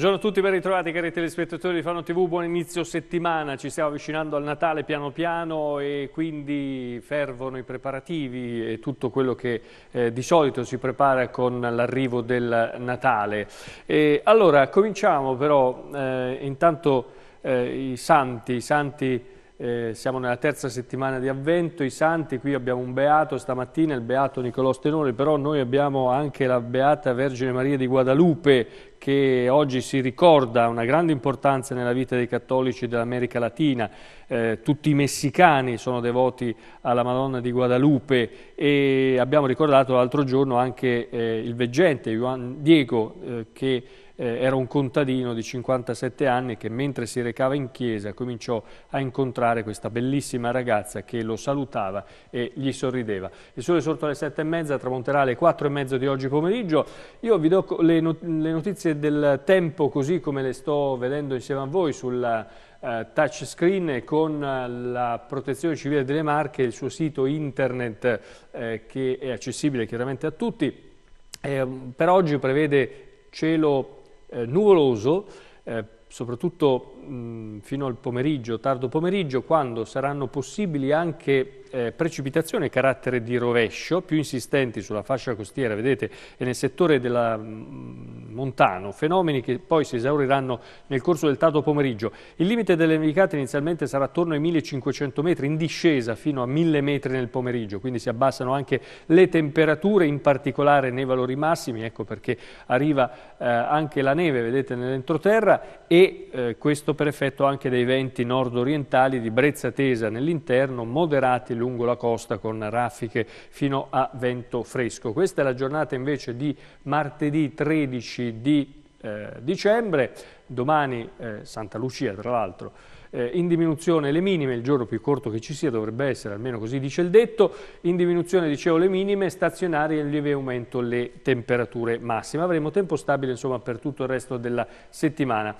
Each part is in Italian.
Buongiorno a tutti, ben ritrovati cari telespettatori di Fano TV, buon inizio settimana, ci stiamo avvicinando al Natale piano piano e quindi fervono i preparativi e tutto quello che eh, di solito si prepara con l'arrivo del Natale. E allora cominciamo però eh, intanto eh, i santi, i santi eh, siamo nella terza settimana di avvento, i santi, qui abbiamo un beato stamattina, il beato Nicolò Stenone, però noi abbiamo anche la beata Vergine Maria di Guadalupe che oggi si ricorda, una grande importanza nella vita dei cattolici dell'America Latina. Eh, tutti i messicani sono devoti alla Madonna di Guadalupe e abbiamo ricordato l'altro giorno anche eh, il veggente Juan Diego eh, che eh, era un contadino di 57 anni che mentre si recava in chiesa cominciò a incontrare questa bellissima ragazza che lo salutava e gli sorrideva. Il sole sorto alle sette e mezza, tramonterà alle quattro e mezza di oggi pomeriggio. Io vi do le, not le notizie del tempo così come le sto vedendo insieme a voi sulla eh, touchscreen con la protezione civile delle Marche, il suo sito internet eh, che è accessibile chiaramente a tutti. Eh, per oggi prevede cielo eh, nuvoloso, eh, soprattutto mh, mm, fino al pomeriggio, tardo pomeriggio, quando saranno possibili anche eh, precipitazione e carattere di rovescio, più insistenti sulla fascia costiera, vedete, e nel settore della mh, mm, Montano, fenomeni che poi si esauriranno nel corso del tardo pomeriggio. Il limite delle nevicate inizialmente sarà attorno ai 1500 metri, in discesa fino a 1000 metri nel pomeriggio, quindi si abbassano anche le temperature, in particolare nei valori massimi, ecco perché arriva eh, anche la neve, vedete, nell'entroterra e eh, questo per effetto anche dei venti nord-orientali di brezza tesa nell'interno, moderati lungo la costa con raffiche fino a vento fresco. Questa è la giornata invece di martedì 13 di eh, dicembre, domani eh, Santa Lucia tra l'altro eh, in diminuzione le minime, il giorno più corto che ci sia dovrebbe essere, almeno così dice il detto, in diminuzione dicevo le minime, stazionarie e in lieve aumento le temperature massime. Avremo tempo stabile insomma per tutto il resto della settimana.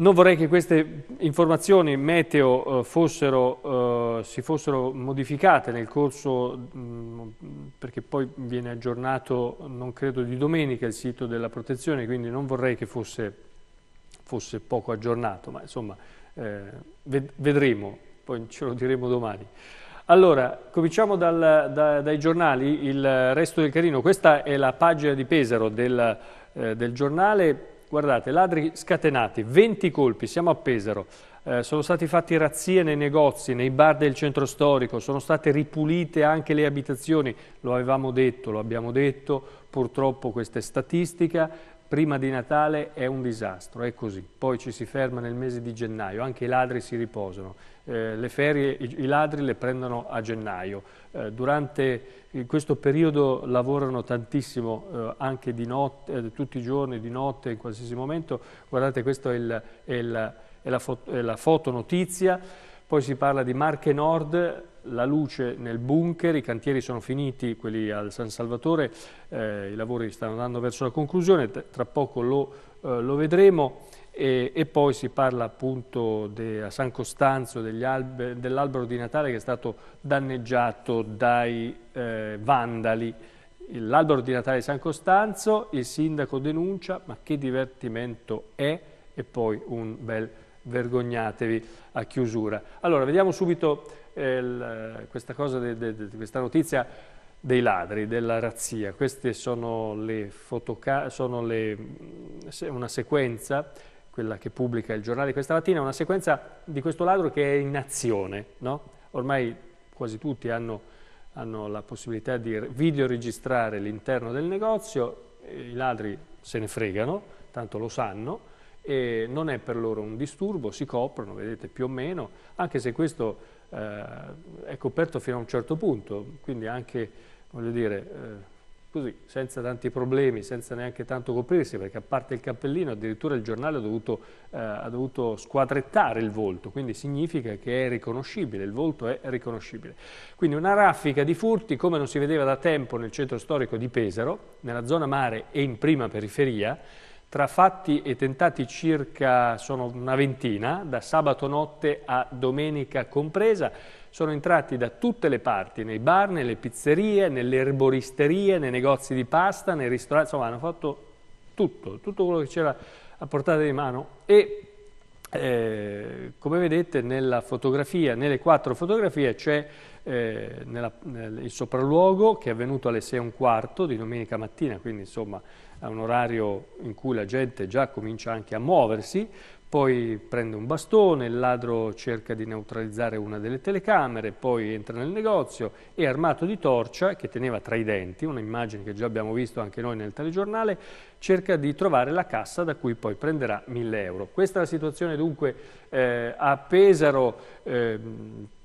Non vorrei che queste informazioni meteo eh, fossero, eh, si fossero modificate nel corso, mh, mm, perché poi viene aggiornato, non credo di domenica, il sito della protezione, quindi non vorrei che fosse, fosse poco aggiornato, ma insomma eh, ved vedremo, poi ce lo diremo domani. Allora, cominciamo dal, da, dai giornali, il resto del carino. Questa è la pagina di Pesaro del, eh, del giornale Guardate, ladri scatenati, 20 colpi, siamo a Pesaro. Eh, sono stati fatti razzie nei negozi, nei bar del centro storico, sono state ripulite anche le abitazioni, lo avevamo detto, lo abbiamo detto, purtroppo questa è statistica, prima di Natale è un disastro, è così. Poi ci si ferma nel mese di gennaio, anche i ladri si riposano. Eh, le ferie i, i, ladri le prendono a gennaio. Eh, durante questo periodo lavorano tantissimo eh, anche di notte, eh, tutti i giorni, di notte, in qualsiasi momento. Guardate, questa è, è, la, è la, foto, è la fotonotizia. Poi si parla di Marche Nord, la luce nel bunker, i cantieri sono finiti, quelli al San Salvatore, eh, i lavori stanno andando verso la conclusione, tra poco lo, eh, lo vedremo. E, e, poi si parla appunto de, a San Costanzo dell'albero di Natale che è stato danneggiato dai eh, vandali. L'albero di Natale di San Costanzo, il sindaco denuncia, ma che divertimento è? E poi un bel vergognatevi a chiusura. Allora, vediamo subito eh, questa, de, de, de, questa notizia dei ladri, della razzia. Queste sono, le sono le, una sequenza, quella che pubblica il giornale questa mattina, una sequenza di questo ladro che è in azione. No? Ormai quasi tutti hanno, hanno la possibilità di videoregistrare l'interno del negozio, i ladri se ne fregano, tanto lo sanno, e non è per loro un disturbo, si coprono, vedete più o meno, anche se questo eh, è coperto fino a un certo punto, quindi anche, voglio dire, eh, così, senza tanti problemi, senza neanche tanto coprirsi, perché a parte il cappellino addirittura il giornale ha dovuto, eh, ha dovuto squadrettare il volto, quindi significa che è riconoscibile, il volto è riconoscibile. Quindi una raffica di furti come non si vedeva da tempo nel centro storico di Pesaro, nella zona mare e in prima periferia, tra fatti e tentati circa sono una ventina, da sabato notte a domenica compresa, sono entrati da tutte le parti, nei bar, nelle pizzerie, nelle erboristerie, nei negozi di pasta, nei ristoranti, insomma hanno fatto tutto, tutto quello che c'era a portata di mano e eh, come vedete nella fotografia, nelle quattro fotografie c'è eh, nel, il sopralluogo che è avvenuto alle 6 e un quarto di domenica mattina, quindi insomma a un orario in cui la gente già comincia anche a muoversi, poi prende un bastone, il ladro cerca di neutralizzare una delle telecamere, poi entra nel negozio e armato di torcia, che teneva tra i denti, un'immagine che già abbiamo visto anche noi nel telegiornale, cerca di trovare la cassa da cui poi prenderà 1000 euro. Questa è la situazione dunque eh, a Pesaro, eh,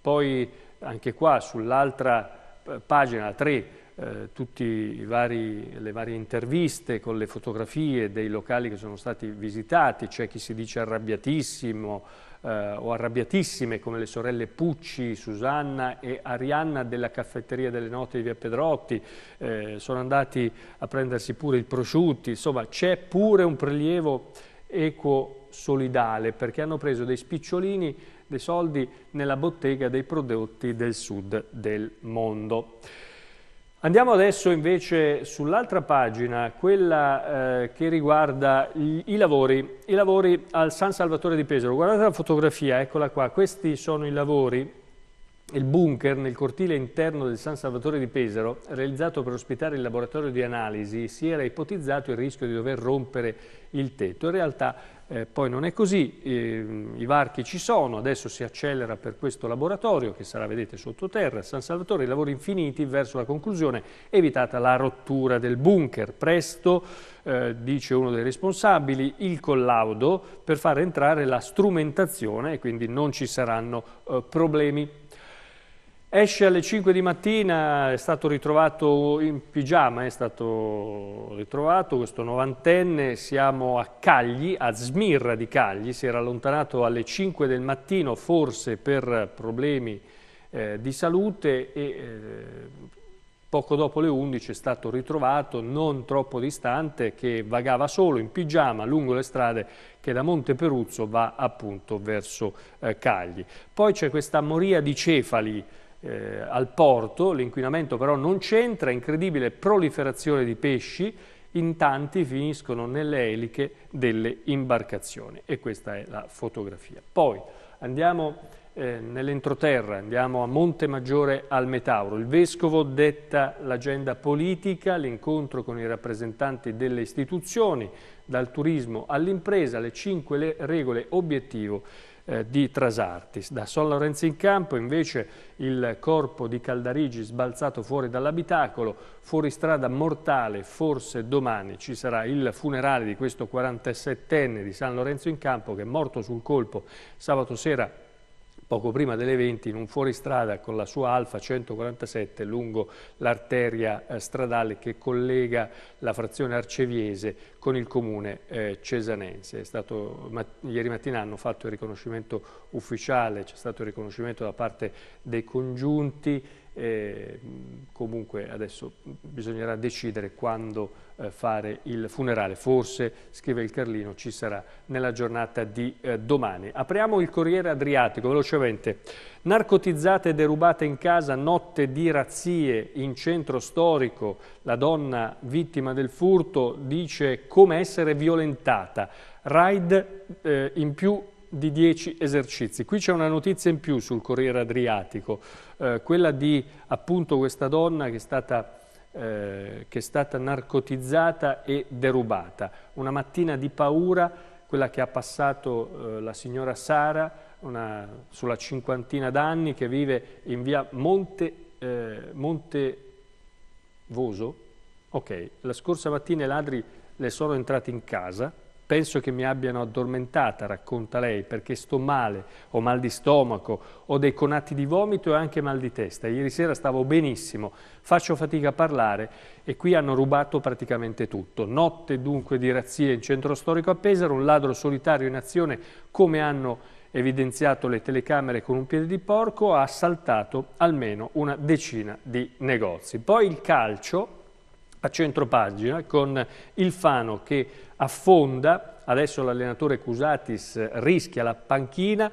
poi anche qua sull'altra eh, pagina 3 eh, tutte le varie interviste con le fotografie dei locali che sono stati visitati, c'è cioè chi si dice arrabbiatissimo eh, o arrabbiatissime come le sorelle Pucci, Susanna e Arianna della caffetteria delle note di Via Pedrotti, eh, sono andati a prendersi pure il prosciutti, insomma c'è pure un prelievo equo solidale perché hanno preso dei spicciolini dei soldi nella bottega dei prodotti del sud del mondo. Andiamo adesso invece sull'altra pagina, quella eh, che riguarda i lavori, i lavori al San Salvatore di Pesaro. Guardate la fotografia, eccola qua, questi sono i lavori, il bunker nel cortile interno del San Salvatore di Pesaro, realizzato per ospitare il laboratorio di analisi, si era ipotizzato il rischio di dover rompere il tetto. In realtà eh, poi non è così, eh, i varchi ci sono, adesso si accelera per questo laboratorio che sarà, vedete, sottoterra, San Salvatore, i lavori infiniti verso la conclusione, evitata la rottura del bunker. Presto, eh, dice uno dei responsabili, il collaudo per far entrare la strumentazione e quindi non ci saranno eh, problemi Esce alle 5 di mattina, è stato ritrovato in pigiama, è stato ritrovato questo novantenne, siamo a Cagli, a Smirra di Cagli, si era allontanato alle 5 del mattino forse per problemi eh, di salute e eh, poco dopo le 11 è stato ritrovato non troppo distante che vagava solo in pigiama lungo le strade che da Monteperuzzo va appunto verso eh, Cagli. Poi c'è questa moria di cefali eh, al porto, l'inquinamento però non c'entra, incredibile proliferazione di pesci, in tanti finiscono nelle eliche delle imbarcazioni e questa è la fotografia. Poi andiamo eh, nell'entroterra, andiamo a Monte Maggiore al Metauro. Il Vescovo detta l'agenda politica, l'incontro con i rappresentanti delle istituzioni, dal turismo all'impresa, le cinque regole obiettivo eh, di Trasartis. Da San Lorenzo in campo invece il corpo di Caldarigi sbalzato fuori dall'abitacolo, fuori strada mortale, forse domani ci sarà il funerale di questo 47enne di San Lorenzo in campo che è morto sul colpo sabato sera poco prima delle 20 in un fuoristrada con la sua Alfa 147 lungo l'arteria eh, stradale che collega la frazione arceviese con il comune eh, cesanense. Stato, ma, ieri mattina hanno fatto il riconoscimento ufficiale, c'è stato il riconoscimento da parte dei congiunti eh, comunque adesso bisognerà decidere quando eh, fare il funerale, forse, scrive il Carlino, ci sarà nella giornata di eh, domani. Apriamo il Corriere Adriatico, velocemente. Narcotizzate e derubate in casa, notte di razzie in centro storico, la donna vittima del furto dice come essere violentata, raid eh, in più di 10 esercizi. Qui c'è una notizia in più sul Corriere Adriatico, eh, quella di appunto questa donna che è stata eh, che è stata narcotizzata e derubata. Una mattina di paura, quella che ha passato eh, la signora Sara, una, sulla cinquantina d'anni, che vive in via Monte, eh, Montevoso. Ok, la scorsa mattina i ladri le sono entrati in casa, penso che mi abbiano addormentata, racconta lei, perché sto male, ho mal di stomaco, ho dei conati di vomito e anche mal di testa. Ieri sera stavo benissimo, faccio fatica a parlare e qui hanno rubato praticamente tutto. Notte dunque di razzie in centro storico a Pesaro, un ladro solitario in azione come hanno evidenziato le telecamere con un piede di porco, ha assaltato almeno una decina di negozi. Poi il calcio a centropagina con il Fano che affonda, adesso l'allenatore Cusatis rischia la panchina,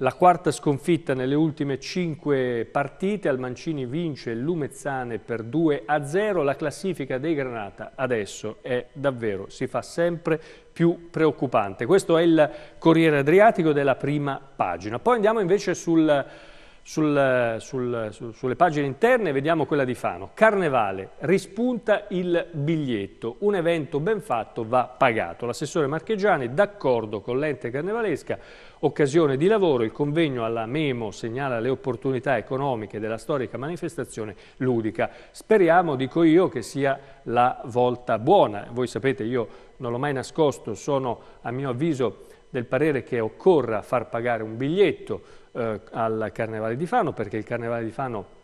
la quarta sconfitta nelle ultime cinque partite, al Mancini vince il Lumezzane per 2 a 0, la classifica dei Granata adesso è davvero, si fa sempre più preoccupante. Questo è il Corriere Adriatico della prima pagina. Poi andiamo invece sul sul, sul, su, sulle pagine interne vediamo quella di Fano. Carnevale, rispunta il biglietto, un evento ben fatto va pagato. L'assessore Marchegiani d'accordo con l'ente carnevalesca, occasione di lavoro, il convegno alla Memo segnala le opportunità economiche della storica manifestazione ludica. Speriamo, dico io, che sia la volta buona. Voi sapete, io non l'ho mai nascosto, sono a mio avviso del parere che occorra far pagare un biglietto eh, al Carnevale di Fano, perché il Carnevale di Fano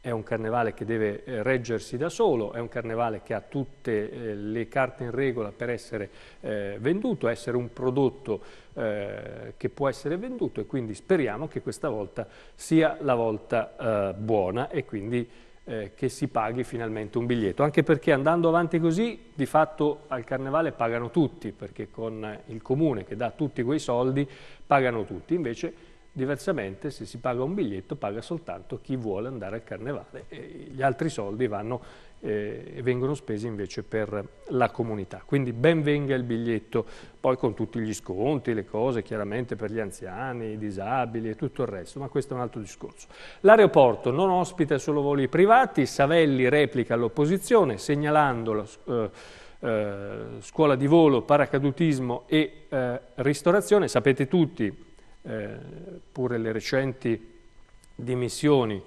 è un carnevale che deve eh, reggersi da solo, è un carnevale che ha tutte eh, le carte in regola per essere eh, venduto, essere un prodotto eh, che può essere venduto e quindi speriamo che questa volta sia la volta eh, buona e quindi eh, che si paghi finalmente un biglietto, anche perché andando avanti così di fatto al carnevale pagano tutti, perché con il comune che dà tutti quei soldi pagano tutti, invece diversamente se si paga un biglietto paga soltanto chi vuole andare al carnevale e gli altri soldi vanno eh, e vengono spesi invece per la comunità. Quindi ben venga il biglietto, poi con tutti gli sconti, le cose chiaramente per gli anziani, i disabili e tutto il resto, ma questo è un altro discorso. L'aeroporto non ospita solo voli privati, Savelli replica all'opposizione segnalando la... Eh, eh, scuola di volo, paracadutismo e eh, ristorazione. Sapete tutti, eh, pure le recenti dimissioni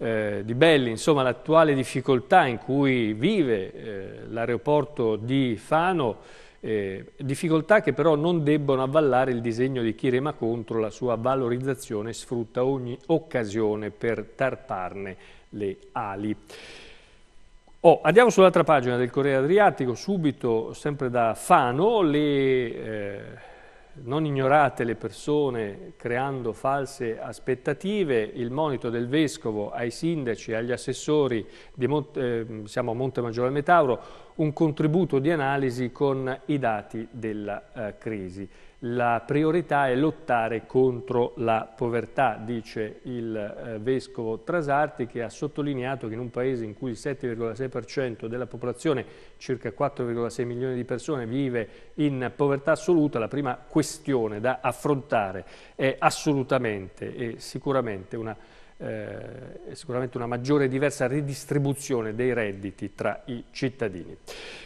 eh, di Belli, insomma l'attuale difficoltà in cui vive eh, l'aeroporto di Fano, eh, difficoltà che però non debbono avvallare il disegno di chi rema contro la sua valorizzazione e sfrutta ogni occasione per tarparne le ali. Oh, andiamo sull'altra pagina del Corriere Adriatico, subito sempre da Fano, le eh, non ignorate le persone creando false aspettative, il monito del Vescovo ai sindaci e agli assessori di Mont- eh, siamo a Montemaggiore Metauro, un contributo di analisi con i dati della eh, crisi la priorità è lottare contro la povertà, dice il eh, Vescovo Trasarti che ha sottolineato che in un paese in cui il 7,6% della popolazione, circa 4,6 milioni di persone, vive in povertà assoluta, la prima questione da affrontare è assolutamente e sicuramente una eh, sicuramente una maggiore e diversa ridistribuzione dei redditi tra i cittadini.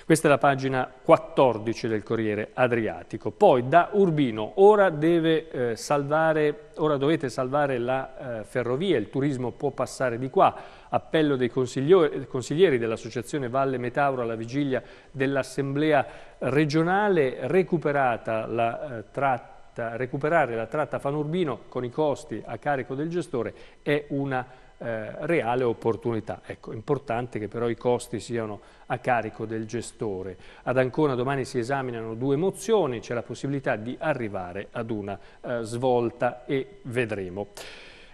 Questa è la pagina 14 del Corriere Adriatico. Poi da Urbino, ora, deve, eh, salvare, ora dovete salvare la eh, ferrovia, il turismo può passare di qua. Appello dei consiglieri dell'Associazione Valle Metauro alla vigilia dell'Assemblea regionale, recuperata la eh, tratta tratta, recuperare la tratta Fanurbino con i costi a carico del gestore è una eh, reale opportunità. Ecco, importante che però i costi siano a carico del gestore. Ad Ancona domani si esaminano due mozioni, c'è la possibilità di arrivare ad una eh, svolta e vedremo.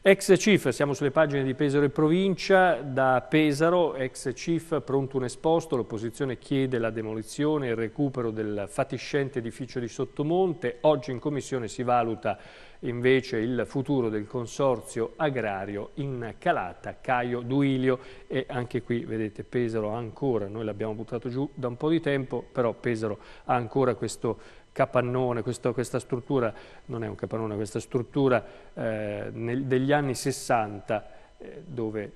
Ex CIF, siamo sulle pagine di Pesaro e Provincia, da Pesaro, ex CIF pronto un esposto, l'opposizione chiede la demolizione e il recupero del fatiscente edificio di Sottomonte, oggi in commissione si valuta invece il futuro del consorzio agrario in Calata, Caio Duilio e anche qui vedete Pesaro ancora, noi l'abbiamo buttato giù da un po' di tempo, però Pesaro ha ancora questo capannone, questo, questa struttura, non è un capannone, questa struttura eh, nel, degli anni 60 eh, dove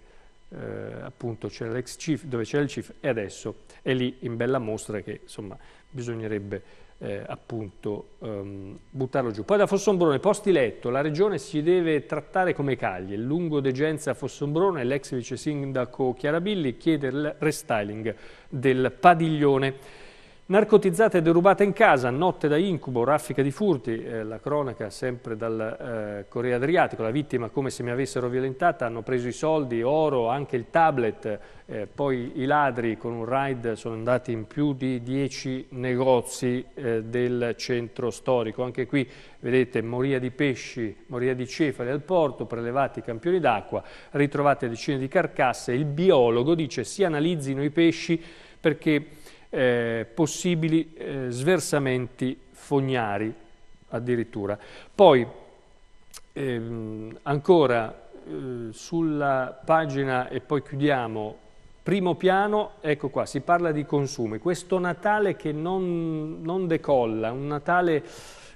eh, appunto c'era l'ex chief, dove c'era il chief e adesso è lì in bella mostra che insomma bisognerebbe eh, appunto ehm, buttarlo giù. Poi da Fossombrone, posti letto, la regione si deve trattare come Caglie, lungo degenza a Fossombrone, l'ex vice sindaco Chiarabilli chiede il restyling del padiglione. Narcotizzate e derubate in casa, notte da incubo, raffica di furti, eh, la cronaca sempre dal eh, Corriere Adriatico, la vittima come se mi avessero violentata, hanno preso i soldi, oro, anche il tablet, eh, poi i ladri con un raid sono andati in più di 10 negozi eh, del centro storico, anche qui vedete moria di pesci, moria di cefali al porto, prelevati campioni d'acqua, ritrovate decine di carcasse, il biologo dice si analizzino i pesci perché eh, possibili eh, sversamenti fognari addirittura. Poi ehm, ancora eh, sulla pagina e poi chiudiamo Primo piano, ecco qua, si parla di consumi. Questo Natale che non, non, decolla, un Natale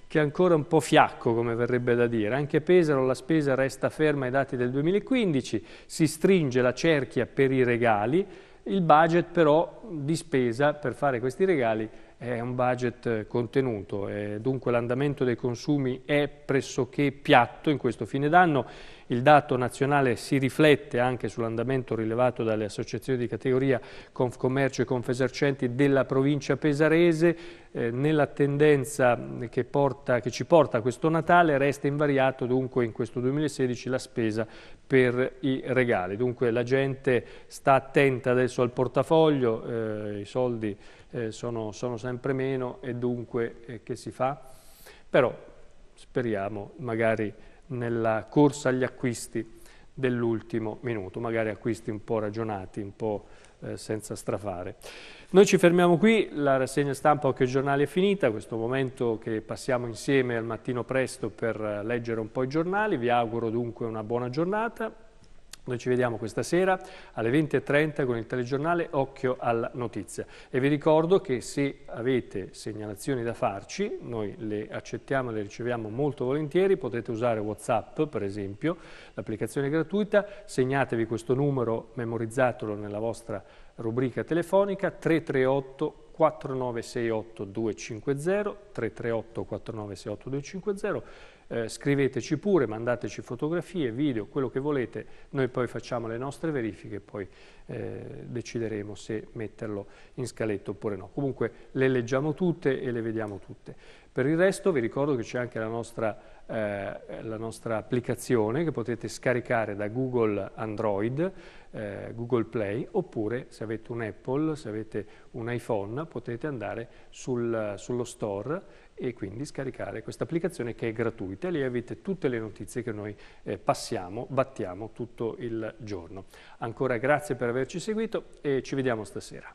che è ancora un po' fiacco, come verrebbe da dire. Anche Pesaro la spesa resta ferma ai dati del 2015, si stringe la cerchia per i regali, il budget però di spesa per fare questi regali è un budget contenuto e dunque l'andamento dei consumi è pressoché piatto in questo fine d'anno. Il dato nazionale si riflette anche sull'andamento rilevato dalle associazioni di categoria Confcommercio e Confesercenti della provincia pesarese. Eh, nella tendenza che, porta, che ci porta a questo Natale resta invariato dunque in questo 2016 la spesa per i regali. Dunque la gente sta attenta adesso al portafoglio, eh, i soldi eh, sono, sono, sempre meno e dunque eh, che si fa? Però speriamo magari nella corsa agli acquisti dell'ultimo minuto, magari acquisti un po' ragionati, un po' eh, senza strafare. Noi ci fermiamo qui, la rassegna stampa Occhio Giornale è finita, questo momento che passiamo insieme al mattino presto per eh, leggere un po' i giornali, vi auguro dunque una buona giornata noi ci vediamo questa sera alle 20.30 con il telegiornale Occhio alla Notizia e vi ricordo che se avete segnalazioni da farci, noi le accettiamo e le riceviamo molto volentieri, potete usare Whatsapp per esempio, l'applicazione è gratuita, segnatevi questo numero, memorizzatelo nella vostra rubrica telefonica 338 4968 250 338 4968 250 eh, scriveteci pure, mandateci fotografie, video, quello che volete, noi poi facciamo le nostre verifiche e poi eh, decideremo se metterlo in scaletto oppure no. Comunque le leggiamo tutte e le vediamo tutte. Per il resto vi ricordo che c'è anche la nostra eh, la nostra applicazione che potete scaricare da Google Android, eh, Google Play, oppure se avete un Apple, se avete un iPhone, potete andare sul, sullo store e quindi scaricare questa applicazione che è gratuita. Lì avete tutte le notizie che noi eh, passiamo, battiamo tutto il giorno. Ancora grazie per averci seguito e ci vediamo stasera.